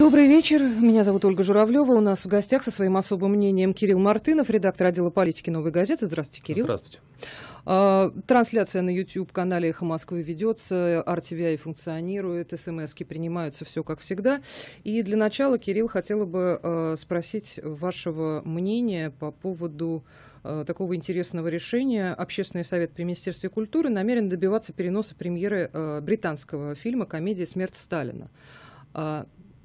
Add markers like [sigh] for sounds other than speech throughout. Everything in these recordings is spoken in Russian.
Добрый вечер. Меня зовут Ольга Журавлева. У нас в гостях со своим особым мнением Кирилл Мартынов, редактор отдела политики «Новой газеты». Здравствуйте, Кирилл. Здравствуйте. А, трансляция на YouTube-канале «Эхо Москвы» ведется, RTVI функционирует, смски эм принимаются, все как всегда. И для начала, Кирилл, хотела бы а, спросить вашего мнения по поводу а, такого интересного решения. Общественный совет при Министерстве культуры намерен добиваться переноса премьеры британского фильма «Комедия «Смерть Сталина».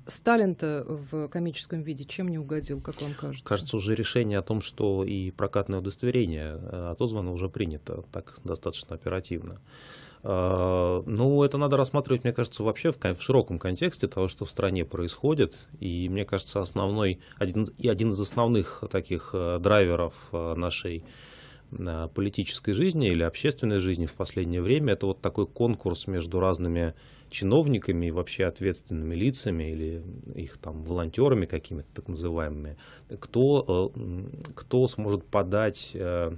Сталин-то в комическом виде чем не угодил, как вам кажется? Кажется, уже решение о том, что и прокатное удостоверение э, отозвано, уже принято так достаточно оперативно. А, ну, это надо рассматривать, мне кажется, вообще в, в широком контексте того, что в стране происходит. И мне кажется, основной, один, один из основных таких э, драйверов э, нашей Э, политической жизни или общественной жизни в последнее время. Это вот такой конкурс между разными чиновниками и вообще ответственными лицами или их там волонтерами какими-то так называемыми, кто, э, кто сможет подать э,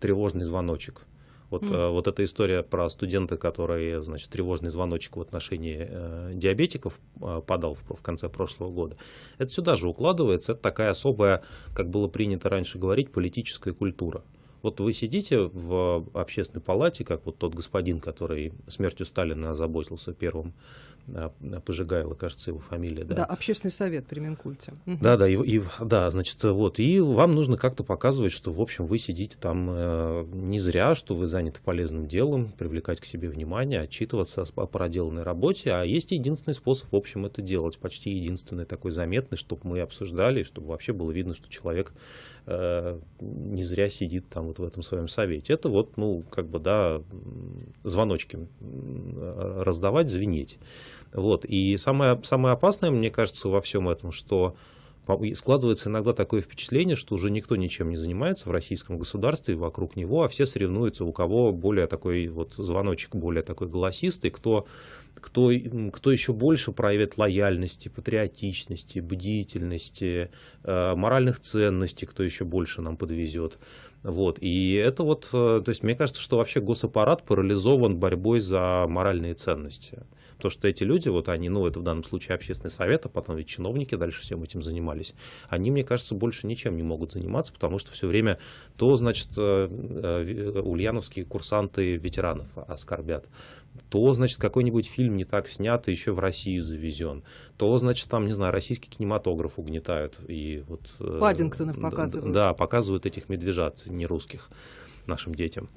тревожный звоночек. Вот, mm. вот эта история про студента, который, значит, тревожный звоночек в отношении э, диабетиков э, подал в, в конце прошлого года, это сюда же укладывается. Это такая особая, как было принято раньше говорить, политическая культура. Mm. Вот вы сидите в общественной палате, как вот тот господин, который смертью Сталина озаботился первым, а, а, Пожигайло, кажется, его фамилия. Да, да общественный совет при Минкульте. Да, да, и, и, да, значит, вот, и вам нужно как-то показывать, что, в общем, вы сидите там э, не зря, что вы заняты полезным делом, привлекать к себе внимание, отчитываться о проделанной работе, а есть единственный способ, в общем, это делать, почти единственный такой заметный, чтобы мы обсуждали, чтобы вообще было видно, что человек Э, не зря сидит там вот в этом своем совете. Это вот, ну, как бы, да, звоночки э, раздавать, звенеть. Вот. И самое, самое опасное, мне кажется, во всем этом, что Складывается иногда такое впечатление, что уже никто ничем не занимается в российском государстве, вокруг него, а все соревнуются, у кого более такой вот звоночек, более такой голосистый, кто, кто, кто еще больше проявит лояльности, патриотичности, бдительности, э, моральных ценностей, кто еще больше нам подвезет. Вот. И это вот, э, то есть мне кажется, что вообще госаппарат парализован борьбой за моральные ценности. то что эти люди, вот они, ну, это в данном случае общественный совет, а потом ведь чиновники дальше всем этим занимались, они, мне кажется, больше ничем не могут заниматься, потому что все время то, значит, э, э, ульяновские курсанты ветеранов оскорбят, то, значит, какой-нибудь фильм не так снят и еще в Россию завезен, то, значит, там, не знаю, российский кинематограф угнетают. И вот, э, Паддингтонов показывают. Да, показывают этих медвежат не русских нашим детям.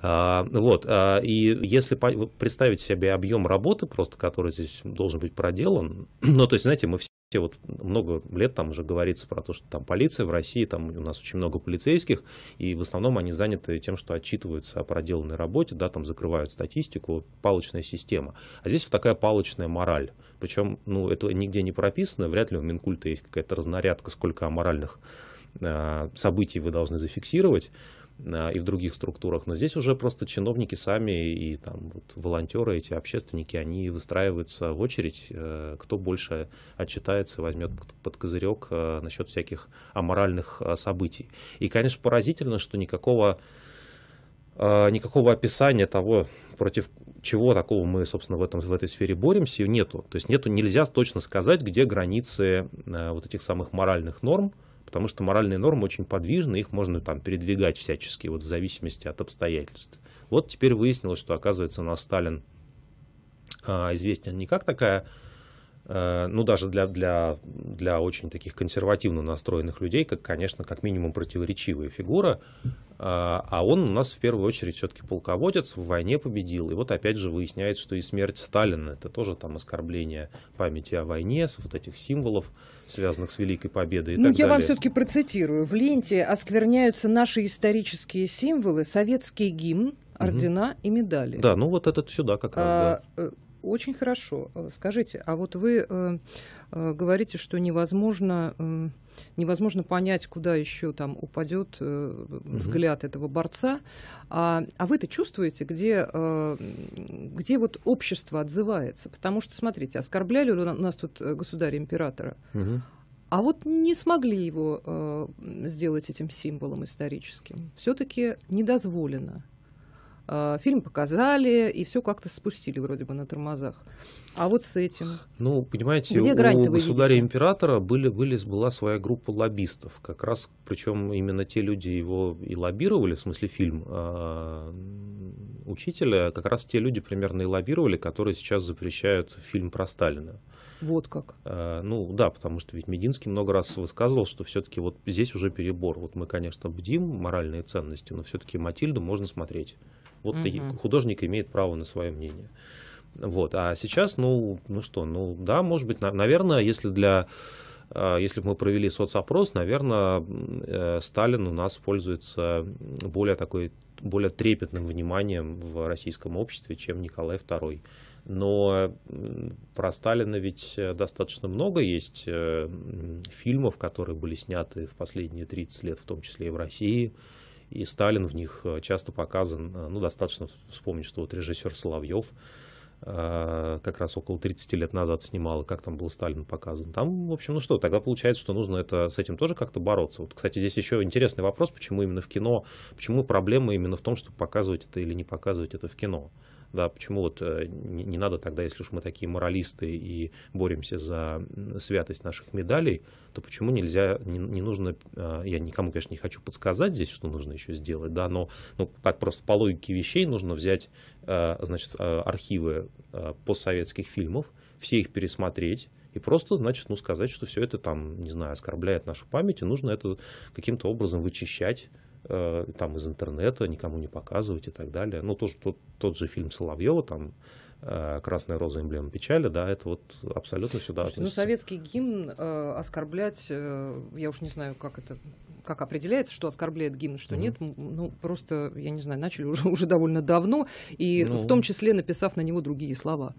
А, вот, а, и если представить себе объем работы просто, который здесь должен быть проделан, [clears throat] ну, то есть, знаете, мы все возможности, вот много лет там уже говорится про то, что там полиция в России, там у нас очень много полицейских, и в основном они заняты тем, что отчитываются о проделанной работе, да, там закрывают статистику, палочная система. А здесь вот такая палочная мораль. Причем, ну, это нигде не прописано, вряд ли у Минкульта есть какая-то разнарядка, сколько аморальных а, событий вы должны зафиксировать и в других структурах. Но здесь уже просто чиновники сами и там вот, волонтеры, эти общественники, они выстраиваются в очередь, э, кто больше отчитается, возьмет под козырек э, насчет всяких аморальных э, событий. И, конечно, поразительно, что никакого никакого описания того, против чего такого мы, собственно, в, этом, в этой сфере боремся, нету. То есть нету, нельзя точно сказать, где границы вот этих самых моральных норм, потому что моральные нормы очень подвижны, их можно там передвигать всячески, вот в зависимости от обстоятельств. Вот теперь выяснилось, что, оказывается, на Сталин а, известен не как такая Э, ну, даже для, для, для очень таких консервативно настроенных людей, как, конечно, как минимум противоречивая фигура, э, а он у нас в первую очередь все-таки полководец, в войне победил. И вот опять же выясняется, что и смерть Сталина это тоже там оскорбление памяти о войне, вот этих символов, связанных с Великой Победой и ну, так я далее. вам все-таки процитирую. В ленте оскверняются наши исторические символы, советский гимн, ордена угу. и медали. Да, ну вот этот сюда как раз. А, да. Э, очень хорошо. Э, скажите, а вот вы э, э, говорите, что невозможно, э, невозможно понять, куда еще там упадет э, взгляд угу. этого борца. А, а вы-то чувствуете, где, э, где вот общество отзывается? Потому что, смотрите, оскорбляли у нас тут э, государя-императора. Угу. А вот не смогли его э, сделать этим символом историческим. Все-таки недозволено. Э, фильм показали, и все как-то спустили вроде бы на тормозах. А вот с этим. Ну, понимаете, Где у государя-императора были, были, была своя группа лоббистов. Как раз, причем именно те люди его и лоббировали, в смысле фильм а, учителя, как раз те люди примерно и лоббировали, которые сейчас запрещают фильм про Сталина. Вот как. Э, ну да, потому что ведь Мединский много раз высказывал, что все-таки вот здесь уже перебор. Вот мы, конечно, бдим моральные ценности, но все-таки Матильду можно смотреть. Вот угу. художник имеет право на свое мнение. Вот. А сейчас, ну, ну что, ну да, может быть, на, наверное, если для э, если бы мы провели соцопрос, наверное, э, Сталин у нас пользуется более, такой, более трепетным вниманием в российском обществе, чем Николай II. Но про Сталина ведь э, достаточно много есть э, фильмов, которые были сняты в последние 30 лет, в том числе и в России. И Сталин в них э, часто показан, ну, достаточно вспомнить, что вот режиссер Соловьев как раз около 30 лет назад снимал, как там был Сталин показан. Там, в общем, ну что, тогда получается, что нужно это, с этим тоже как-то бороться. Вот, кстати, здесь еще интересный вопрос, почему именно в кино, почему проблема именно в том, чтобы показывать это или не показывать это в кино. Да, почему вот э, не, не надо тогда, если уж мы такие моралисты и боремся за святость наших медалей, то почему нельзя, не, не нужно, а, я никому, конечно, не хочу подсказать здесь, что нужно еще сделать, да, но ну, так просто по логике вещей нужно взять, а, значит, а, архивы постсоветских фильмов, все их пересмотреть, и просто, значит, ну, сказать, что все это там, не знаю, оскорбляет нашу память, и нужно это каким-то образом вычищать, Э, там из интернета, никому не показывать и так далее. Ну, тоже тот, тот же фильм Соловьева, там э, «Красная роза эмблема печали», да, это вот абсолютно сюда Слушайте, ну, относится. Ну, советский гимн э, оскорблять, э, я уж не знаю, как это, как определяется, что оскорбляет гимн, что mm-hmm. нет, ну, просто, я не знаю, начали уже, [laughs] уже довольно давно, и ну... в том числе написав на него другие слова.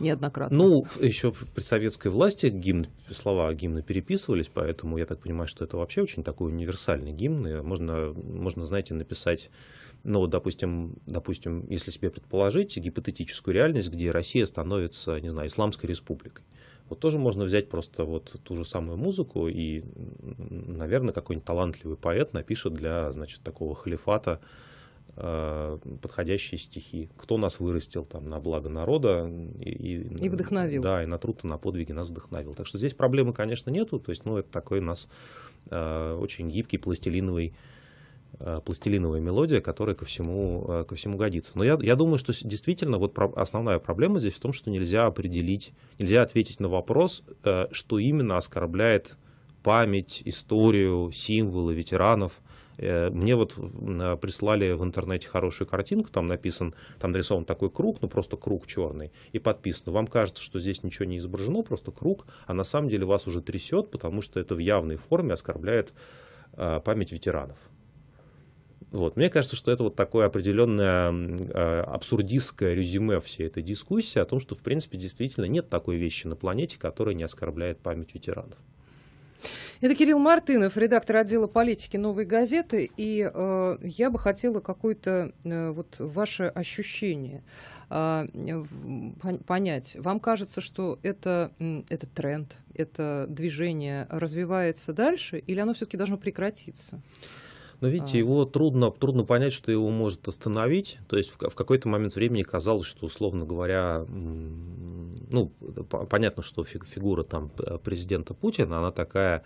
Неоднократно. Ну, еще при советской власти гимн, слова гимна переписывались, поэтому я так понимаю, что это вообще очень такой универсальный гимн. можно, можно, знаете, написать, ну, вот допустим, допустим, если себе предположить гипотетическую реальность, где Россия становится, не знаю, Исламской республикой. Вот тоже можно взять просто вот ту же самую музыку, и, наверное, какой-нибудь талантливый поэт напишет для, значит, такого халифата Э, подходящие стихи, кто нас вырастил там на благо народа и, и, и вдохновил. Да, и на труд, и на подвиги нас вдохновил. Так что здесь проблемы, конечно, нету. То есть, ну, это такой у нас э, очень гибкий пластилиновый э, пластилиновая мелодия, которая ко всему, ко всему годится. Но я, я думаю, что действительно вот основная проблема здесь в том, что нельзя определить, нельзя ответить на вопрос, что именно оскорбляет память, историю, символы ветеранов – Э, мне вот а, прислали в интернете хорошую картинку, там написан, там нарисован такой круг, ну просто круг черный, и подписано. Вам кажется, что здесь ничего не изображено, просто круг, а на самом деле вас уже трясет, потому что это в явной форме оскорбляет а, память ветеранов. Вот. Мне кажется, что это вот такое определенное э, абсурдистское резюме всей этой дискуссии о том, что, в принципе, действительно нет такой вещи на планете, которая не оскорбляет память ветеранов. Это Кирилл Мартынов, редактор отдела политики «Новой газеты». И э, я бы хотела какое-то э, вот ваше ощущение э, понять. Вам кажется, что это, э, это тренд, это движение развивается дальше, или оно все-таки должно прекратиться? Но ну, видите, а. его трудно, трудно понять, что его может остановить. То есть в, в какой-то момент времени казалось, что, условно говоря, ну, понятно, что фигура там президента Путина, она такая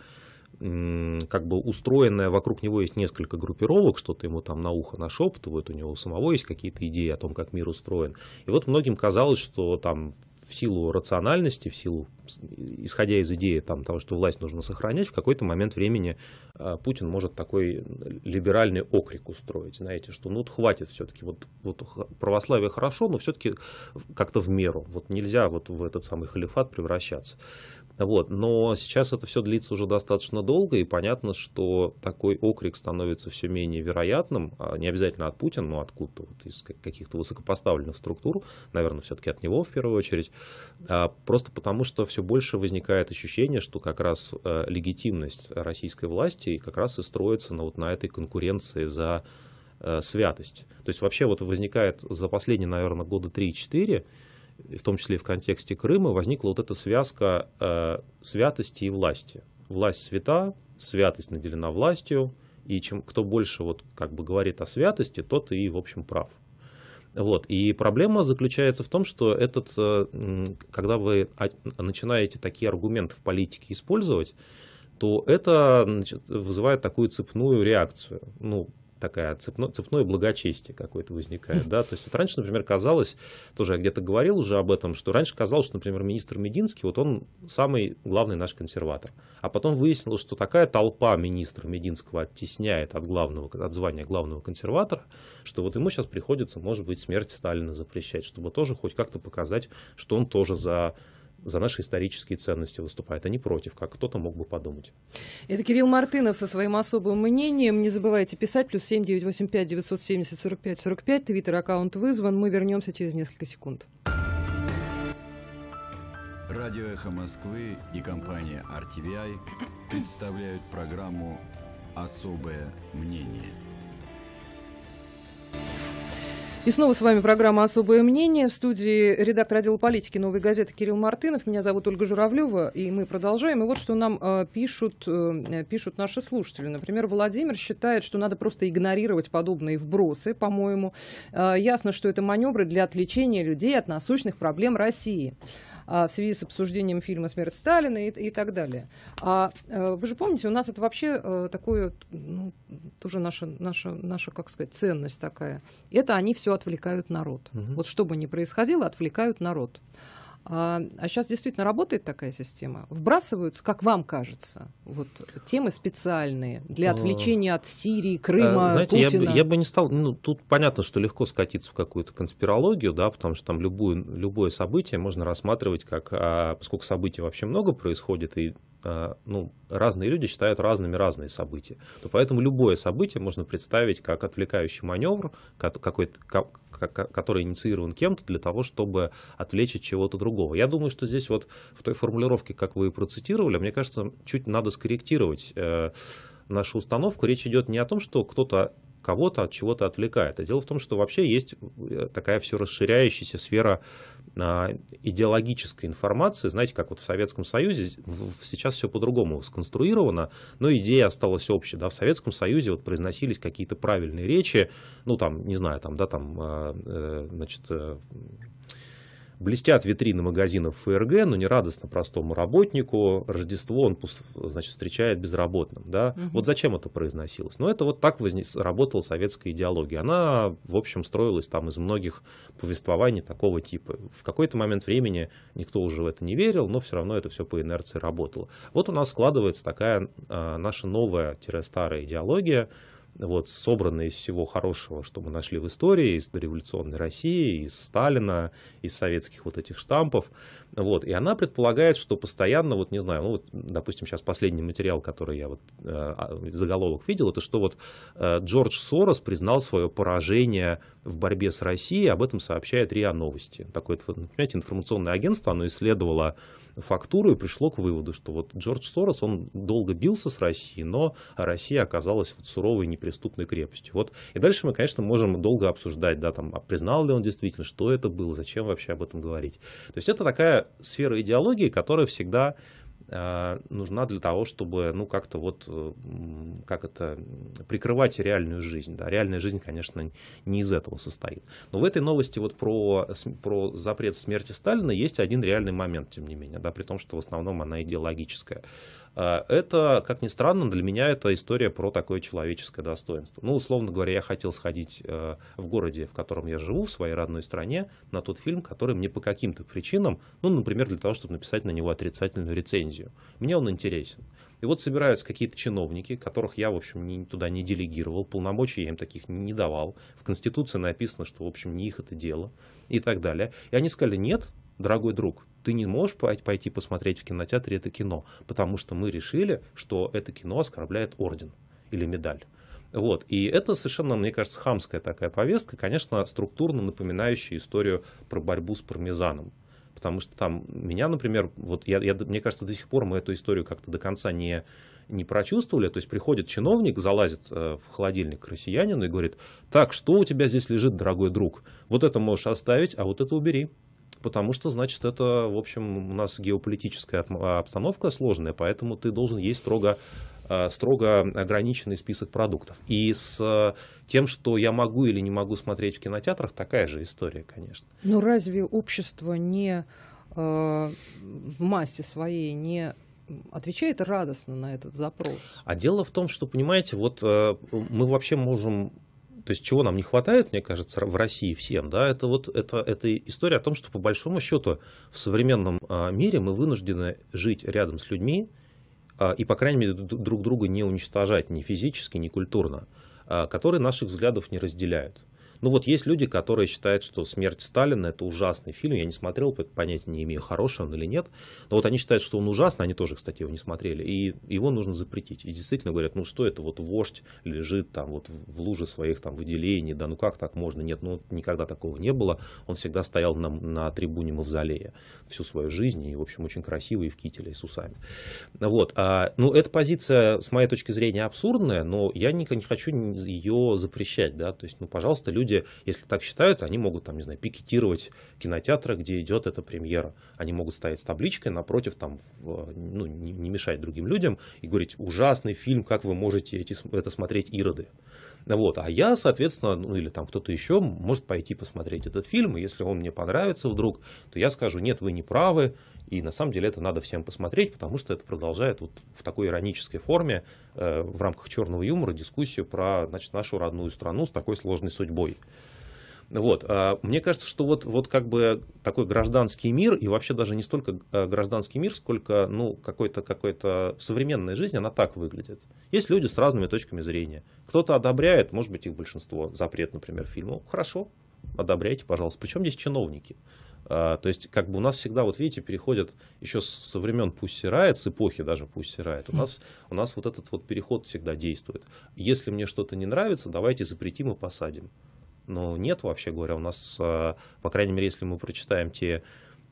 как бы устроенная, вокруг него есть несколько группировок, что-то ему там на ухо нашептывают, у него самого есть какие-то идеи о том, как мир устроен. И вот многим казалось, что там в силу рациональности, в силу, исходя из идеи там, того, что власть нужно сохранять, в какой-то момент времени а, Путин может такой либеральный окрик устроить, знаете, что ну вот хватит все-таки, вот, вот православие хорошо, но все-таки как-то в меру, вот нельзя вот в этот самый халифат превращаться. Вот. Но сейчас это все длится уже достаточно долго, и понятно, что такой окрик становится все менее вероятным, а, не обязательно от Путина, но откуда-то, вот из каких-то высокопоставленных структур, наверное, все-таки от него в первую очередь. А, просто потому, что все больше возникает ощущение, что как раз э, легитимность российской власти как раз и строится на, вот, на этой конкуренции за э, святость. То есть вообще вот возникает за последние, наверное, года 3-4 в том числе и в контексте Крыма, возникла вот эта связка э, святости и власти. Власть свята, святость наделена властью, и чем кто больше вот как бы говорит о святости, тот и, в общем, прав. Вот. И проблема заключается в том, что этот, э, когда вы начинаете такие аргументы в политике использовать, то это значит, вызывает такую цепную реакцию. Ну, такая цепно, цепное благочестие какое-то возникает. Да? То есть вот раньше, например, казалось, тоже я где-то говорил уже об этом, что раньше казалось, что, например, министр Мединский, вот он самый главный наш консерватор. А потом выяснилось, что такая толпа министра Мединского оттесняет от, главного, от звания главного консерватора, что вот ему сейчас приходится, может быть, смерть Сталина запрещать, чтобы тоже хоть как-то показать, что он тоже за за наши исторические ценности выступает, а не против, как кто-то мог бы подумать. Это Кирилл Мартынов со своим особым мнением. Не забывайте писать. Плюс семь девять восемь Твиттер аккаунт вызван. Мы вернемся через несколько секунд. Радио «Эхо Москвы» и компания RTVI представляют программу «Особое мнение». И снова с вами программа «Особое мнение». В студии редактор отдела политики «Новой газеты» Кирилл Мартынов. Меня зовут Ольга Журавлева, и мы продолжаем. И вот что нам э, пишут, э, пишут наши слушатели. Например, Владимир считает, что надо просто игнорировать подобные вбросы, по-моему. Э, ясно, что это маневры для отвлечения людей от насущных проблем России а, в связи с обсуждением фильма «Смерть Сталина» и, и так далее. А, а вы же помните, у нас это вообще а, такое, ну, тоже наша, наша, наша, как сказать, ценность такая. Это они все отвлекают народ. Угу. Вот что бы ни происходило, отвлекают народ. А, а сейчас действительно работает такая система? Вбрасываются, как вам кажется, вот темы специальные для а, отвлечения от Сирии, Крыма, а, Знаете, Путина? Я бы, я бы не стал... Ну, тут понятно, что легко скатиться в какую-то конспирологию, да, потому что там любую, любое событие можно рассматривать как... А, поскольку событий вообще много происходит, и Э, ну, разные люди считают разными разные события. То поэтому любое событие можно представить как отвлекающий маневр, какой который инициирован кем-то для того, чтобы отвлечь от чего-то другого. Я думаю, что здесь вот в той формулировке, как вы процитировали, мне кажется, чуть надо скорректировать э, нашу установку. Речь идет не о том, что кто-то кого-то от чего-то отвлекает. А дело в том, что вообще есть э, такая все расширяющаяся сфера идеологической информации, знаете, как вот в Советском Союзе, сейчас все по-другому сконструировано, но идея осталась общей, да, в Советском Союзе вот произносились какие-то правильные речи, ну, там, не знаю, там, да, там, э, э, значит, э, Блестят витрины магазинов ФРГ, но не радостно простому работнику. Рождество он значит, встречает безработным. Да? Угу. Вот зачем это произносилось? Но ну, это вот так возник, работала советская идеология. Она, в общем, строилась там из многих повествований такого типа. В какой-то момент времени никто уже в это не верил, но все равно это все по инерции работало. Вот у нас складывается такая э, наша новая-старая идеология, вот, собраны из всего хорошего, что мы нашли в истории, из революционной России, из Сталина, из советских вот этих штампов. Вот, и она предполагает, что постоянно, вот не знаю, ну вот, допустим, сейчас последний материал, который я вот э, а, заголовок видел, это что вот э, Джордж Сорос признал свое поражение в борьбе с Россией, об этом сообщает РИА Новости. Такое, вот, понимаете, информационное агентство, оно исследовало фактуру и пришло к выводу, что вот Джордж Сорос, он долго бился с Россией, но Россия оказалась вот суровой неприступной крепостью. Вот. И дальше мы, конечно, можем долго обсуждать, да, там, а признал ли он действительно, что это было, зачем вообще об этом говорить. То есть это такая сфера идеологии, которая всегда а, нужна для того, чтобы, ну, как-то вот, как это, прикрывать реальную жизнь. Да? Реальная жизнь, конечно, не из этого состоит. Но в этой новости вот про, про запрет смерти Сталина есть один реальный момент, тем не менее, да, при том, что в основном она идеологическая. А, это, как ни странно, для меня это история про такое человеческое достоинство. Ну, условно говоря, я хотел сходить а, в городе, в котором я живу, в своей родной стране, на тот фильм, который мне по каким-то причинам, ну, например, для того, чтобы написать на него отрицательную рецензию геодезию. Мне он интересен. И вот собираются какие-то чиновники, которых я, в общем, не, туда не делегировал, полномочий я им таких не давал. В Конституции написано, что, в общем, не их это дело и так далее. И они сказали, нет, дорогой друг, ты не можешь пойти посмотреть в кинотеатре это кино, потому что мы решили, что это кино оскорбляет орден или медаль. Вот. И это совершенно, мне кажется, хамская такая повестка, конечно, структурно напоминающая историю про борьбу с пармезаном потому что там меня, например, вот я, я, мне кажется, до сих пор мы эту историю как-то до конца не, не прочувствовали. То есть приходит чиновник, залазит э, в холодильник к россиянину и говорит, так, что у тебя здесь лежит, дорогой друг? Вот это можешь оставить, а вот это убери потому что, значит, это, в общем, у нас геополитическая а, обстановка сложная, поэтому ты должен есть строго а, строго ограниченный список продуктов. И с а, тем, что я могу или не могу смотреть в кинотеатрах, такая же история, конечно. Но ну, разве общество не э, в массе своей не отвечает радостно на этот запрос. А дело в том, что, понимаете, вот э, мы вообще можем то есть чего нам не хватает, мне кажется, в России всем, да, это вот это, это история о том, что по большому счету в современном а, мире мы вынуждены жить рядом с людьми а, и, по крайней мере, друг друга не уничтожать ни физически, ни культурно, а, которые наших взглядов не разделяют. Ну вот есть люди, которые считают, что «Смерть Сталина» — это ужасный фильм. Я не смотрел, поэтому понятия не имею, хороший он или нет. Но вот они считают, что он ужасный, они тоже, кстати, его не смотрели. И его нужно запретить. И действительно говорят, ну что это, вот вождь лежит там вот в луже своих там выделений, да ну как так можно? Нет, ну никогда такого не было. Он всегда стоял на, на трибуне Мавзолея всю свою жизнь. И, в общем, очень красивый и в кителе, и с усами. Вот. А, ну, эта позиция, с моей точки зрения, абсурдная, но я не, не хочу ее запрещать, да. То есть, ну, пожалуйста, люди люди, если так считают, они могут, там, не знаю, пикетировать кинотеатры, где идет эта премьера. Они могут стоять с табличкой напротив, там, в, ну, не, не мешать другим людям и говорить, ужасный фильм, как вы можете эти, это смотреть ироды. Вот. А я, соответственно, ну или там кто-то еще может пойти посмотреть этот фильм, и если он мне понравится вдруг, то я скажу, нет, вы не правы, и на самом деле это надо всем посмотреть, потому что это продолжает вот в такой иронической форме э, в рамках черного юмора дискуссию про значит, нашу родную страну с такой сложной судьбой. Вот. А, мне кажется, что вот, вот как бы такой гражданский мир, и вообще даже не столько а, гражданский мир, сколько ну, какой-то какой современная жизнь, она так выглядит. Есть люди с разными точками зрения. Кто-то одобряет, может быть, их большинство, запрет, например, фильму. Хорошо, одобряйте, пожалуйста. Причем здесь чиновники? А, то есть, как бы у нас всегда, вот видите, переходят еще со времен пусть сирает, с эпохи даже пусть сирает, у хм. нас, у нас вот этот вот переход всегда действует. Если мне что-то не нравится, давайте запретим и посадим. Но ну, нет, вообще говоря, у нас, а, по крайней мере, если мы прочитаем те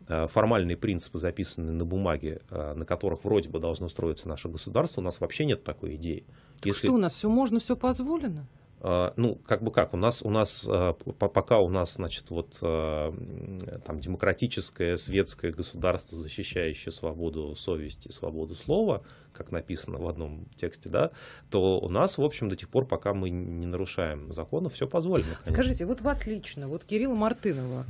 а, формальные принципы, записанные на бумаге, а, на которых вроде бы должно строиться наше государство, у нас вообще нет такой идеи. Так Если... Что у нас все можно, все позволено? А, ну, как бы как, у нас, у нас, а, пока у нас, значит, вот а, там демократическое светское государство, защищающее свободу совести, свободу слова, как написано в одном тексте, да, то у нас, в общем, до тех пор, пока мы не нарушаем законы, все позволено. Конечно. Скажите, вот вас лично, вот Кирилла Мартынова,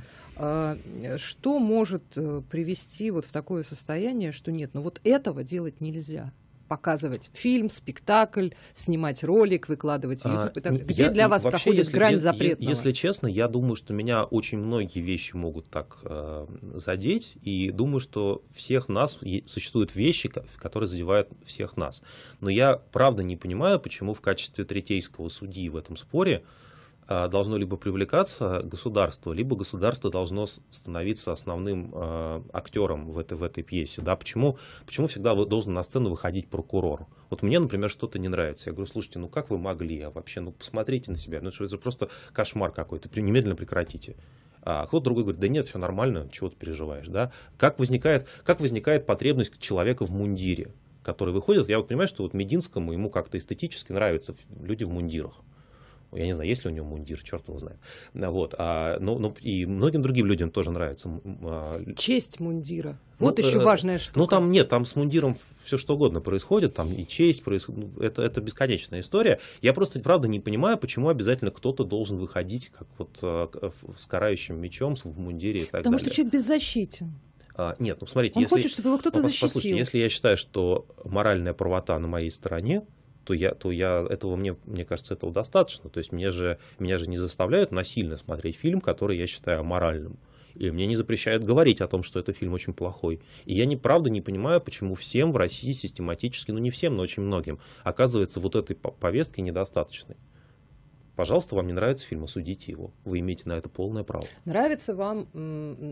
что может э, привести вот в такое состояние, что нет, но ну вот этого делать нельзя? показывать фильм, спектакль, снимать ролик, выкладывать в YouTube а, и так Где ну, я, для ну, вас вообще, проходит если, грань я, Если честно, я думаю, что меня очень многие вещи могут так э, задеть, и думаю, что всех нас существуют вещи, которые задевают всех нас. Но я правда не понимаю, почему в качестве третейского судьи в этом споре а, должно либо привлекаться государство, либо государство должно становиться основным а, актером в этой, в этой пьесе. Да? Почему, почему всегда должен на сцену выходить прокурор? Вот мне, например, что-то не нравится. Я говорю, слушайте, ну как вы могли? А вообще, ну посмотрите на себя. Ну что это просто кошмар какой-то. Немедленно прекратите. А кто-то другой говорит, да нет, все нормально, чего ты переживаешь. Да? Как, возникает, как возникает потребность человека в мундире? который выходит, я вот понимаю, что вот Мединскому ему как-то эстетически нравятся люди в мундирах. Я не знаю, есть ли у него мундир, черт его знает. А, вот. А, ну, ну, и многим другим людям тоже нравится. А, честь мундира. Ну, вот ну, еще э, важная ну, штука. Ну, там нет, там с мундиром все что угодно происходит, там и честь происходит. Ну, это, это бесконечная история. Я просто, правда, не понимаю, почему обязательно кто-то должен выходить как вот а, э, с карающим мечом, с, в мундире и так Потому далее. Потому что человек беззащитен. А, нет, ну смотрите, Он если, хочет, чтобы его кто-то защитил. Послушайте, если я считаю, что моральная правота на моей стороне, то я, то я этого мне, мне кажется, этого достаточно. То есть меня же, меня же не заставляют насильно смотреть фильм, который я считаю моральным. И мне не запрещают говорить о том, что этот фильм очень плохой. И я неправда не понимаю, почему всем в России систематически, ну не всем, но очень многим, оказывается вот этой повестки недостаточной. Пожалуйста, вам не нравится фильм, осудите его. Вы имеете на это полное право. Нравится вам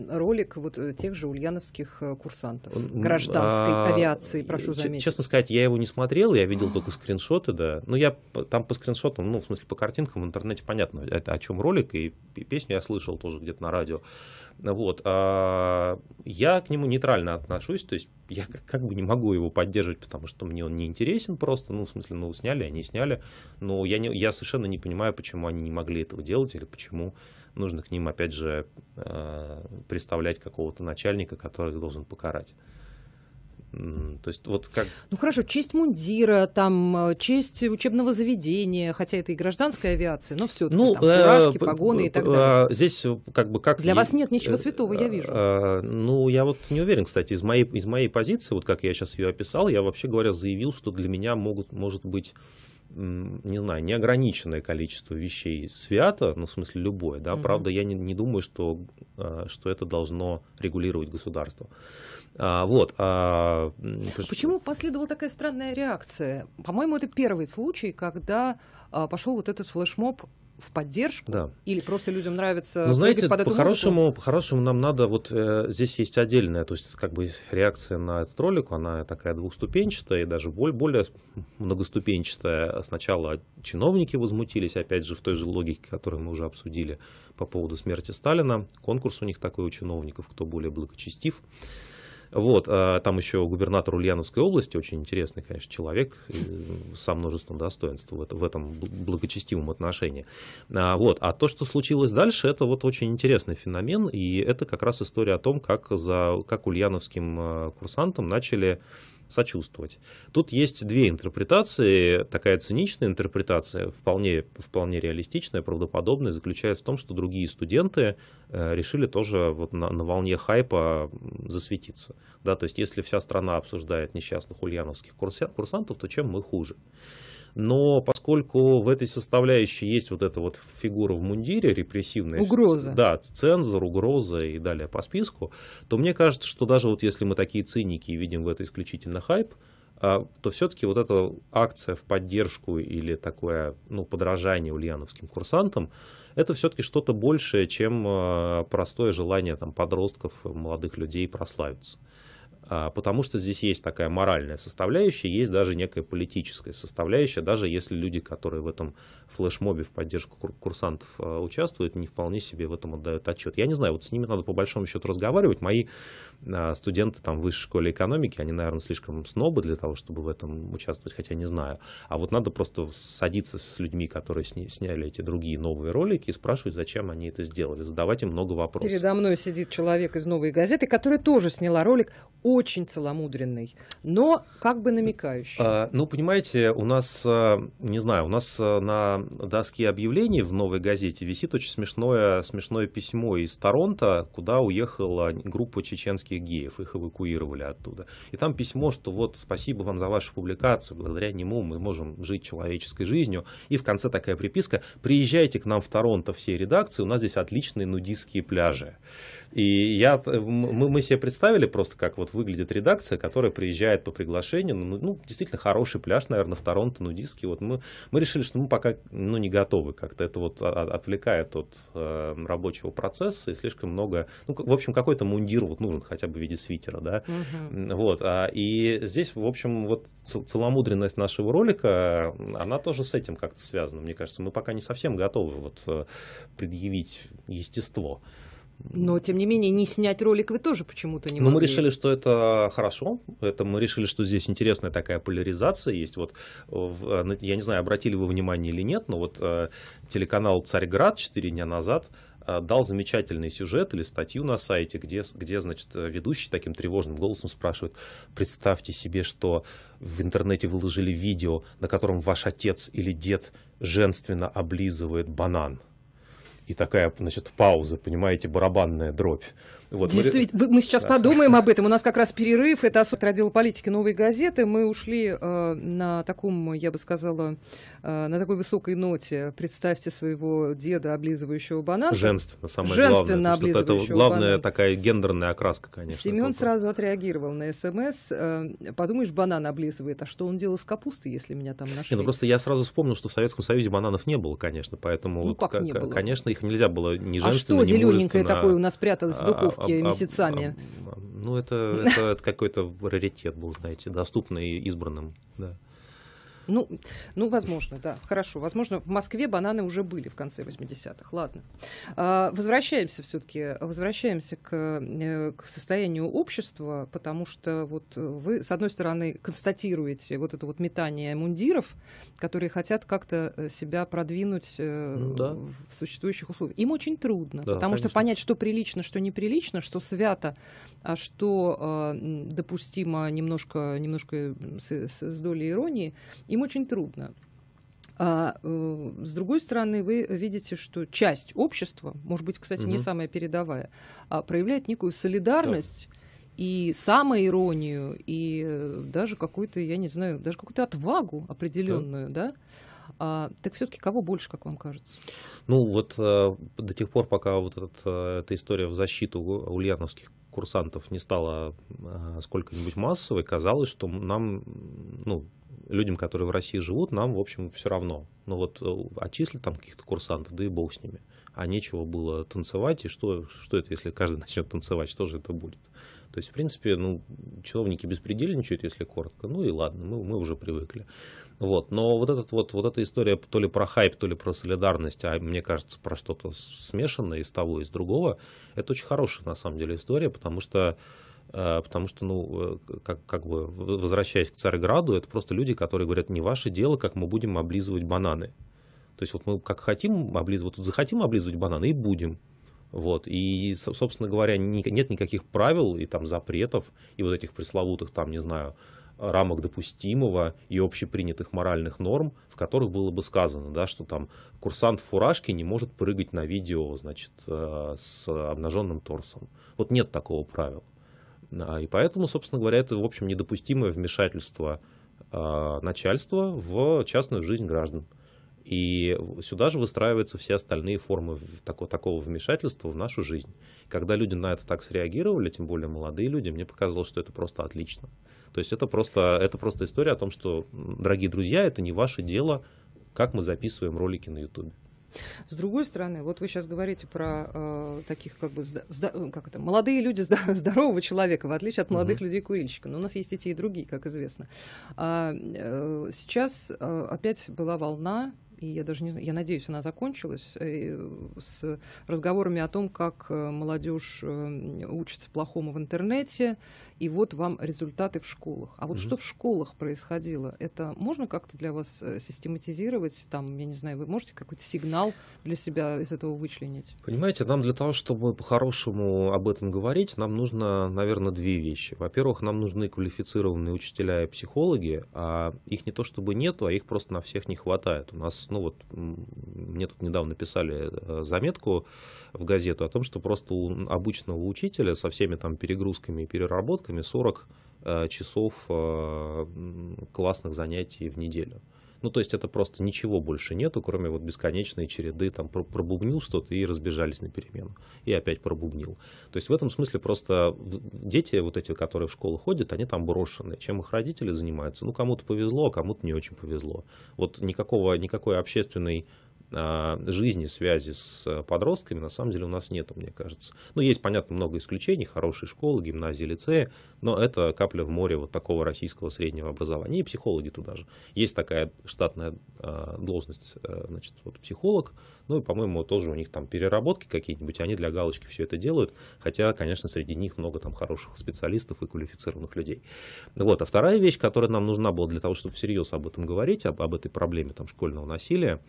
ролик вот э, тех же ульяновских э, курсантов гражданской а, авиации, прошу э, заметить? Честно сказать, я его не смотрел, я видел только скриншоты, да. Ну, я там по скриншотам, ну, в смысле, по картинкам в интернете понятно, это о чем ролик, и, и песню я слышал тоже где-то на радио. Вот. А, я к нему нейтрально отношусь, то есть я как, как бы не могу его поддерживать, потому что мне он не интересен просто, ну, в смысле, ну, сняли, они а сняли, но я, не, я совершенно не понимаю, почему они не могли этого делать, или почему нужно к ним, опять же, э, представлять какого-то начальника, который их должен покарать. То есть вот как... Ну хорошо, честь мундира, там, э, честь учебного заведения, хотя это и гражданская авиация, но все-таки ну, там фуражки, э, погоны и так э, далее. Здесь как бы как... Для вас нет ничего святого, я вижу. Ну, я вот не уверен, кстати, из моей, из моей позиции, вот как я сейчас ее описал, я вообще говоря заявил, что для меня могут, может быть не знаю, неограниченное количество вещей свято, ну, в смысле, любое, да, mm-hmm. правда, я не, не думаю, что, а, что это должно регулировать государство. А, вот. А, а Почему последовала такая странная реакция? По-моему, это первый случай, когда а, пошел вот этот флешмоб в поддержку? Да. Или просто людям нравится... Ну, знаете, по-хорошему, по-хорошему нам надо... Вот э, здесь есть отдельная, то есть как бы реакция на этот ролик, она такая двухступенчатая и даже более, более многоступенчатая. Сначала чиновники возмутились, опять же, в той же логике, которую мы уже обсудили по поводу смерти Сталина. Конкурс у них такой у чиновников, кто более благочестив. Вот, а там еще губернатор Ульяновской области, очень интересный, конечно, человек со множеством достоинств в, этом благочестивом отношении. А, вот, а то, что случилось дальше, это вот очень интересный феномен, и это как раз история о том, как, за, как ульяновским э, курсантам начали сочувствовать. Тут есть две интерпретации. Такая циничная интерпретация, вполне, вполне реалистичная, правдоподобная, заключается в том, что другие студенты э, решили тоже вот на, на волне хайпа засветиться. Да, то есть если вся страна обсуждает несчастных ульяновских курсантов, то чем мы хуже? но поскольку в этой составляющей есть вот эта вот фигура в мундире репрессивная, угроза. да, цензор, угроза и далее по списку, то мне кажется, что даже вот если мы такие циники видим в это исключительно хайп, а, то все-таки вот эта акция в поддержку или такое ну, подражание ульяновским курсантам, это все-таки что-то большее, чем а, простое желание там, подростков, молодых людей прославиться. А, потому что здесь есть такая моральная составляющая, есть даже некая политическая составляющая, даже если люди, которые в этом флешмобе в поддержку курсантов а, участвуют, не вполне себе в этом отдают отчет. Я не знаю, вот с ними надо по большому счету разговаривать. Мои а, студенты там в высшей школе экономики, они, наверное, слишком снобы для того, чтобы в этом участвовать, хотя не знаю. А вот надо просто садиться с людьми, которые сняли эти другие новые ролики и спрашивать, зачем они это сделали, задавать им много вопросов. Передо мной сидит человек из «Новой газеты», который тоже сняла ролик о очень целомудренный, но как бы намекающий. А, ну, понимаете, у нас, а, не знаю, у нас а, на доске объявлений в «Новой газете» висит очень смешное, смешное письмо из Торонто, куда уехала группа чеченских геев, их эвакуировали оттуда. И там письмо, что вот спасибо вам за вашу публикацию, благодаря нему мы можем жить человеческой жизнью. И в конце такая приписка «Приезжайте к нам в Торонто все редакции, у нас здесь отличные нудистские пляжи». И я, э, мы, мы себе представили просто, как вот вы выглядит редакция, которая приезжает по приглашению. Ну, ну действительно, хороший пляж, наверное, в Торонто, нудистский. Вот мы, мы решили, что мы пока ну, не готовы как-то. Это вот отвлекает от э, рабочего процесса и слишком много... Ну, в общем, какой-то мундир вот нужен хотя бы в виде свитера, да. Угу. Вот. А, и здесь, в общем, вот целомудренность нашего ролика, она тоже с этим как-то связана. Мне кажется, мы пока не совсем готовы вот э, предъявить естество. Но, тем не менее, не снять ролик вы тоже почему-то не Но могли. мы решили, что это хорошо. Это мы решили, что здесь интересная такая поляризация есть. Вот, э, э, я не знаю, обратили вы внимание или нет, но вот э, телеканал «Царьград» 4 дня назад дал замечательный сюжет или статью на сайте, где, где значит, ведущий таким тревожным голосом спрашивает, представьте себе, что в интернете выложили видео, на котором ваш отец или дед женственно облизывает банан и такая, значит, пауза, понимаете, барабанная дробь. Вот, Действительно, мы, мы сейчас да. подумаем об этом. У нас как раз перерыв. Это особенно родила политики новые газеты. Мы ушли э, на таком, я бы сказала, э, на такой высокой ноте. Представьте своего деда, облизывающего банан. Женственно, ну, самое Женственно главное. Облизывающего это главная банан. такая гендерная окраска, конечно. Семен сразу отреагировал на смс. Э, подумаешь, банан облизывает. А что он делал с капустой, если меня там нашли? Не, ну просто я сразу вспомнил, что в Советском Союзе бананов не было, конечно. Поэтому, ну, вот, как не было? конечно, их нельзя было ни а женственно, А что ни зелененькое такое у нас пряталось в а, а, духовке? доставки а, месяцами. А, а, ну, это, это какой-то раритет был, знаете, доступный избранным. Да. Ну, ну, возможно, да. Хорошо. Возможно, в Москве бананы уже были в конце 80-х. Ладно. А, возвращаемся все-таки, возвращаемся к, э, к состоянию общества, потому что вот э, вы, с одной стороны, констатируете вот это вот метание мундиров, которые хотят как-то э, себя продвинуть ну да. в существующих условиях. Им очень трудно, да, потому конечно. что понять, что прилично, что неприлично, что свято, а что а, допустимо немножко, немножко с, с долей иронии, им им очень трудно. А э, с другой стороны, вы видите, что часть общества, может быть, кстати, угу. не самая передовая, а, проявляет некую солидарность. Да и самоиронию, и э, даже какую-то, я не знаю, даже какую-то отвагу определенную, да? да? А, так все-таки кого больше, как вам кажется? Ну вот э, до тех пор, пока вот этот, эта история в защиту ульяновских курсантов не стала сколько-нибудь массовой, казалось, что нам, ну, людям, которые в России живут, нам, в общем, все равно. Ну вот э, отчислить там каких-то курсантов, да и бог с ними. А нечего было танцевать, и что, что это, если каждый [laughs] начнет танцевать, что же это будет? То есть, в принципе, ну, чиновники беспредельничают, если коротко. Ну и ладно, мы, мы уже привыкли. Вот. Но вот, этот, вот, вот эта история то ли про хайп, то ли про солидарность, а мне кажется, про что-то смешанное из того, из другого, это очень хорошая, на самом деле, история, потому что Э, потому что, ну, э, как, как бы, возвращаясь к Царьграду, это просто люди, которые говорят, не ваше дело, как мы будем облизывать бананы. То есть вот мы как хотим облизывать, вот захотим облизывать бананы и будем. Вот. И, собственно говоря, нет никаких правил и там запретов, и вот этих пресловутых там, не знаю, рамок допустимого и общепринятых моральных норм, в которых было бы сказано, да, что там курсант в фуражке не может прыгать на видео, значит, э, с обнаженным торсом. Вот нет такого правила. А, и поэтому, собственно говоря, это, в общем, недопустимое вмешательство а, начальства в частную жизнь граждан. И сюда же выстраиваются все остальные формы такого, такого вмешательства в нашу жизнь. Когда люди на это так среагировали, тем более молодые люди, мне показалось, что это просто отлично. То есть это просто, это просто история о том, что, дорогие друзья, это не ваше дело, как мы записываем ролики на YouTube. С другой стороны, вот вы сейчас говорите про э, таких как бы э, как это, молодые люди [laughs] здорового человека, в отличие от молодых mm-hmm. людей курильщика. Но у нас есть и те, и другие, как известно. А, э, сейчас э, опять была волна и я даже не знаю, я надеюсь, она закончилась, э, с разговорами о том, как э, молодежь эм, учится плохому в интернете, и вот вам результаты в школах. А вот угу. что в школах происходило, это можно как-то для вас э, систематизировать, там, я не знаю, вы можете какой-то сигнал для себя из этого вычленить? Понимаете, нам для того, чтобы по-хорошему об этом говорить, нам нужно, наверное, две вещи. Во-первых, нам нужны квалифицированные учителя и психологи, а их не то чтобы нету, а их просто на всех не хватает. У нас ну вот, мне тут недавно писали э, заметку в газету о том, что просто у обычного учителя со всеми там перегрузками и переработками 40 э, часов э, классных занятий в неделю. Ну, то есть это просто ничего больше нету, кроме вот бесконечной череды, там, пробубнил что-то и разбежались на перемену. И опять пробубнил. То есть в этом смысле просто дети вот эти, которые в школу ходят, они там брошены. Чем их родители занимаются? Ну, кому-то повезло, а кому-то не очень повезло. Вот никакого, никакой общественной а, жизни, связи с э, подростками на самом деле у нас нет, мне кажется. Ну, есть, понятно, много исключений, хорошие школы, гимназии, лицеи, но это капля в море вот такого российского среднего образования. И психологи туда же. Есть такая штатная а, должность, э, значит, вот психолог, ну и, по-моему, тоже у них там переработки какие-нибудь, они для галочки все это делают, хотя, конечно, среди них много там хороших специалистов и квалифицированных людей. Вот, а вторая вещь, которая нам нужна была для того, чтобы всерьез об этом говорить, об, об этой проблеме там школьного насилия,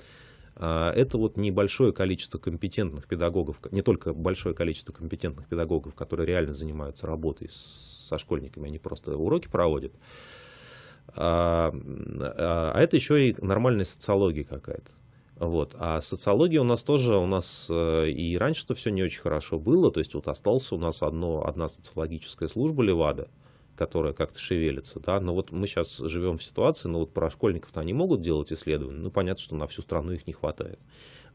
а, это вот небольшое количество компетентных педагогов, не только большое количество компетентных педагогов, которые реально занимаются работой со школьниками, они просто уроки проводят, а, а, а это еще и нормальная социология какая-то. Вот. А социология у нас тоже, у нас э, и раньше-то все не очень хорошо было, то есть вот остался у нас одно, одна социологическая служба Левада, которая как-то шевелится, да, но вот мы сейчас живем в ситуации, но ну, вот про школьников-то они могут делать исследования, ну, понятно, что на всю страну их не хватает.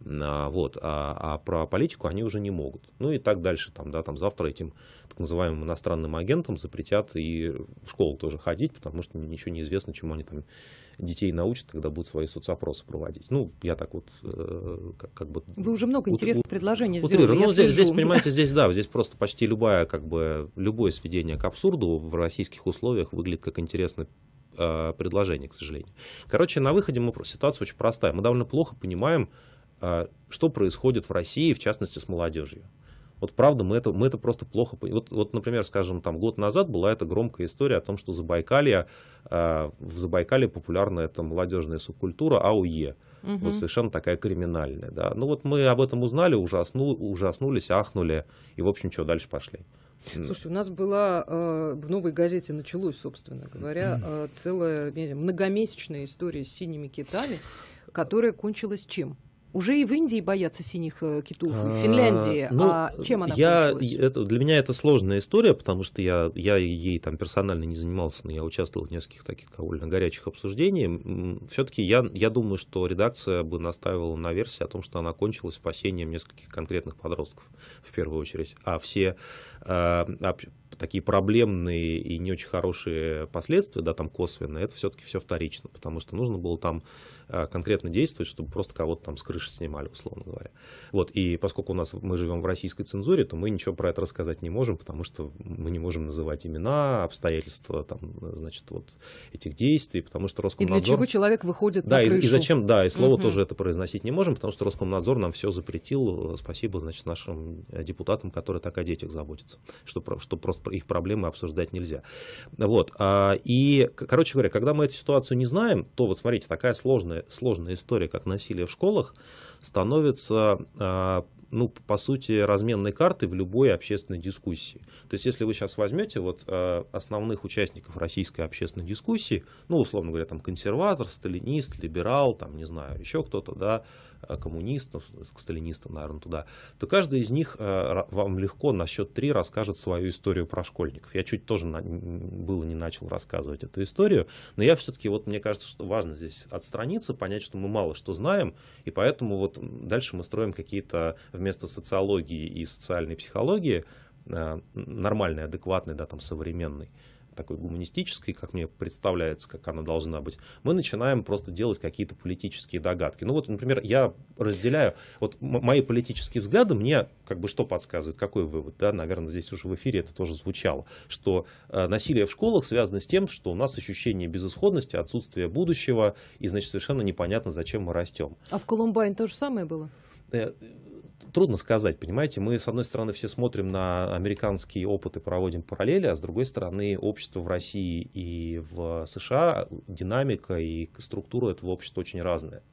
А, вот. А, а про политику они уже не могут. Ну и так дальше. Там, да, там завтра этим так называемым иностранным агентам запретят и в школу тоже ходить, потому что ничего не известно, чему они там детей научат, когда будут свои соцопросы проводить. Ну, я так вот э, как, как бы... Вы уже много интересных ут, предложений ут, сделали. Ну, здесь, здесь, понимаете, [laughs] здесь, да, здесь просто почти любая, как бы, любое сведение к абсурду в российских условиях выглядит как интересное э, предложение, к сожалению. Короче, на выходе мы ситуация очень простая. Мы довольно плохо понимаем, а, что происходит в России, в частности, с молодежью. Вот правда, мы это, мы это просто плохо понимаем. Вот, вот, например, скажем, там год назад была эта громкая история о том, что Забайкалье, э, в Забайкалье популярна эта молодежная субкультура АУЕ. Угу. Вот совершенно такая криминальная. Да. Ну вот мы об этом узнали, ужасну, ужаснулись, ахнули, и, в общем, что дальше пошли. Слушайте, у нас была э, в новой газете началось, собственно говоря, э, целая многомесячная история с синими китами, которая кончилась чем? Уже и в Индии боятся синих э, китов, в а, Финляндии. Ну, а чем она я, это, Для меня это сложная история, потому что я, я ей там персонально не занимался, но я участвовал в нескольких таких довольно горячих обсуждениях. Все-таки я, я думаю, что редакция бы настаивала на версии о том, что она кончилась спасением нескольких конкретных подростков в первую очередь. А все э, а, такие проблемные и не очень хорошие последствия, да, там косвенно, это все-таки все вторично, потому что нужно было там э, конкретно действовать, чтобы просто кого-то там с крыши снимали, условно говоря. Вот, и поскольку у нас мы живем в российской цензуре, то мы ничего про это рассказать не можем, потому что мы не можем называть имена, обстоятельства, там, значит, вот этих действий, потому что Роскомнадзор... И для чего человек выходит да, на крышу. и, и зачем, да, и слово угу. тоже это произносить не можем, потому что Роскомнадзор нам все запретил, э, спасибо, значит, нашим э, депутатам, которые так о детях заботятся, что, что просто их проблемы обсуждать нельзя. Вот. А, и, короче говоря, когда мы эту ситуацию не знаем, то вот смотрите, такая сложная, сложная история, как насилие в школах, становится а, ну, по сути, разменной карты в любой общественной дискуссии. То есть, если вы сейчас возьмете вот а, основных участников российской общественной дискуссии, ну, условно говоря, там консерватор, сталинист, либерал, там, не знаю, еще кто-то, да, Э, коммунистов, к сталинистам, наверное, туда, то каждый из них э, вам легко на счет три расскажет свою историю про школьников. Я чуть тоже на, было не начал рассказывать эту историю, но я все-таки, вот мне кажется, что важно здесь отстраниться, понять, что мы мало что знаем, и поэтому вот дальше мы строим какие-то вместо социологии и социальной психологии э, нормальной, адекватной, да, там, современной, такой гуманистической, как мне представляется, как она должна быть, мы начинаем просто делать какие-то политические догадки. Ну вот, например, я разделяю, вот мои политические взгляды мне как бы что подсказывает, какой вывод, да, наверное, здесь уже в эфире это тоже звучало, что э, насилие в школах связано с тем, что у нас ощущение безысходности, отсутствие будущего, и, значит, совершенно непонятно, зачем мы растем. А в Колумбайн то же самое было? Э, трудно сказать, понимаете, мы с одной стороны все смотрим на американские опыты, проводим параллели, а с другой стороны общество в России и в США, динамика и структура этого общества очень разная.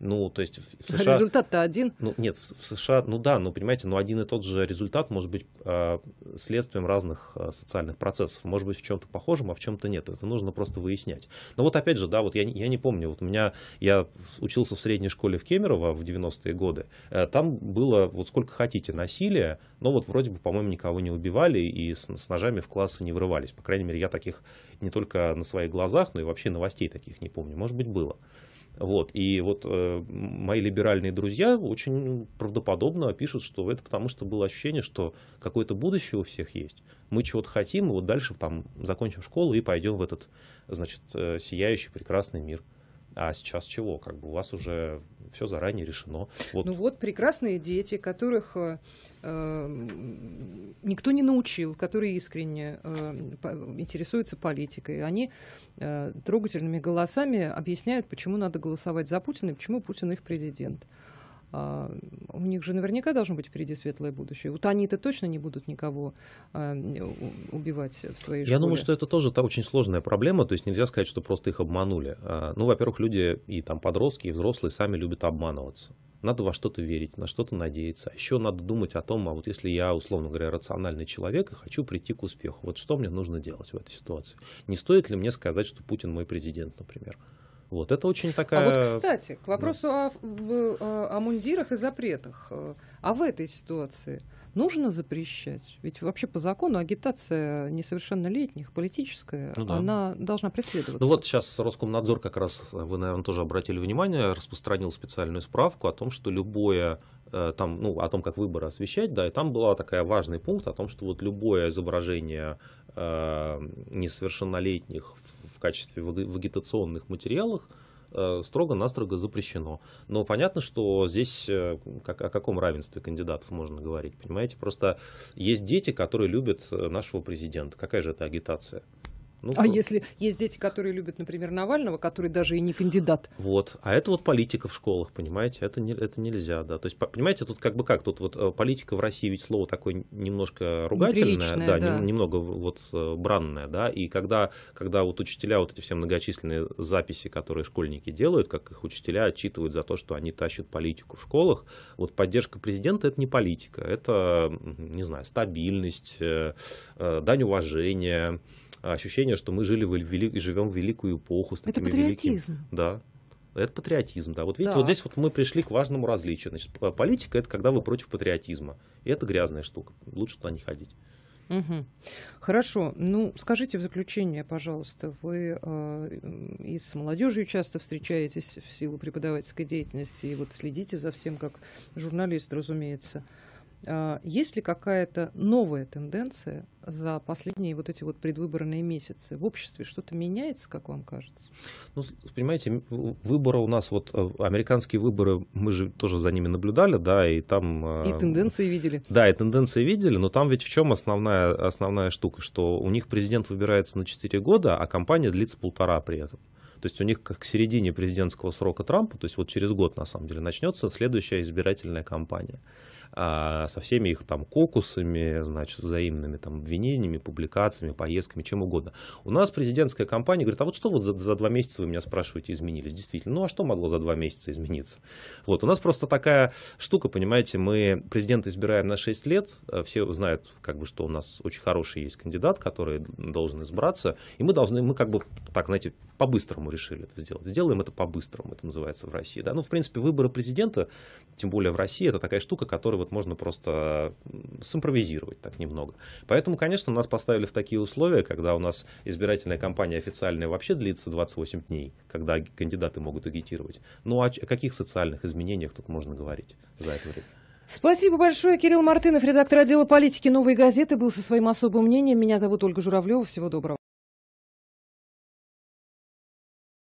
Ну, то есть в США... Результат-то один. Ну, нет, в США, ну да, ну понимаете, но один и тот же результат может быть а, следствием разных а, социальных процессов. Может быть, в чем-то похожим, а в чем-то нет. Это нужно просто выяснять. Но вот опять же, да, вот я, я не помню, вот у меня, я учился в средней школе в Кемерово в 90-е годы. Э, там было вот сколько хотите насилия, но вот вроде бы, по-моему, никого не убивали и с, с ножами в классы не врывались. По крайней мере, я таких не только на своих глазах, но и вообще новостей таких не помню. Может быть, было. Вот. И вот э, мои либеральные друзья очень правдоподобно пишут, что это потому, что было ощущение, что какое-то будущее у всех есть. Мы чего-то хотим, и вот дальше там закончим школу и пойдем в этот, значит, э, сияющий прекрасный мир. А сейчас чего? Как бы у вас уже все заранее решено. Вот. Ну вот прекрасные дети, которых э, никто не научил, которые искренне э, интересуются политикой. Они э, трогательными голосами объясняют, почему надо голосовать за Путина и почему Путин их президент. А, у них же наверняка должно быть впереди светлое будущее. У Тани-то точно не будут никого а, убивать в своей жизни. Я думаю, что это тоже та очень сложная проблема. То есть нельзя сказать, что просто их обманули. А, ну, во-первых, люди и там подростки, и взрослые сами любят обманываться. Надо во что-то верить, на что-то надеяться. Еще надо думать о том, а вот если я, условно говоря, рациональный человек и хочу прийти к успеху, вот что мне нужно делать в этой ситуации? Не стоит ли мне сказать, что Путин мой президент, например? Вот это очень такая... А вот, кстати, к вопросу да. о, э, о мундирах и запретах. А в этой ситуации нужно запрещать? Ведь вообще по закону агитация несовершеннолетних, политическая, ну, да. она должна преследоваться. Ну вот сейчас Роскомнадзор как раз, э, вы, наверное, тоже обратили внимание, распространил специальную справку о том, что любое, э, там, ну, о том, как выборы освещать, да, и там была такая важный пункт о том, что вот любое изображение э, несовершеннолетних в в качестве в агитационных материалах э, строго-настрого запрещено. Но понятно, что здесь э, как, о каком равенстве кандидатов можно говорить, понимаете? Просто есть дети, которые любят э, нашего президента. Какая же это агитация? Ну, а если есть дети, которые любят, например, Навального, который даже и не кандидат? Вот. А это вот политика в школах, понимаете? Это, не, это нельзя, да. То есть, понимаете, тут как бы как? Тут вот э, политика в России ведь слово такое немножко ругательное, да, да. немного вот э, бранное, да. И когда, когда вот учителя, вот эти все многочисленные записи, которые школьники делают, как их учителя отчитывают за то, что они тащат политику в школах, вот поддержка президента – это не политика, это, не знаю, стабильность, э, дань уважения, а ощущение, что мы жили в вели... и живем в великую эпоху. С такими Это патриотизм. Великими. Да. Это патриотизм, да. Вот видите, да. вот здесь вот мы пришли к важному различию. Значит, политика это когда вы против патриотизма. И это грязная штука. Лучше туда не ходить. Угу. Хорошо. Ну, скажите в заключение, пожалуйста, вы э, и с молодежью часто встречаетесь в силу преподавательской деятельности и вот следите за всем, как журналист, разумеется. А, есть ли какая-то новая тенденция за последние вот эти вот предвыборные месяцы? В обществе что-то меняется, как вам кажется? Ну, понимаете, выборы у нас, вот э, американские выборы, мы же тоже за ними наблюдали, да, и там... И э, тенденции видели. Да, и тенденции видели, но там ведь в чем основная, основная штука, что у них президент выбирается на 4 года, а кампания длится полтора при этом. То есть у них как к середине президентского срока Трампа, то есть вот через год на самом деле начнется следующая избирательная кампания. А, со всеми их там кокусами, значит, взаимными там обвинениями, публикациями, поездками, чем угодно. У нас президентская кампания говорит, а вот что вот за, за два месяца вы меня спрашиваете, изменились? Действительно, ну а что могло за два месяца измениться? Вот, у нас просто такая штука, понимаете, мы президента избираем на 6 лет, э, все знают, как бы, что у нас очень хороший есть кандидат, который должен избраться, и мы должны, мы как бы, так, знаете, по-быстрому решили это сделать. Сделаем это по-быстрому, это называется в России, да. Ну, в принципе, выборы президента, тем более в России, это такая штука, которая которые вот можно просто симпровизировать так немного. Поэтому, конечно, нас поставили в такие условия, когда у нас избирательная кампания официальная вообще длится 28 дней, когда кандидаты могут агитировать. Ну а о каких социальных изменениях тут можно говорить за это время? Спасибо большое. Кирилл Мартынов, редактор отдела политики «Новой газеты», был со своим особым мнением. Меня зовут Ольга Журавлева. Всего доброго.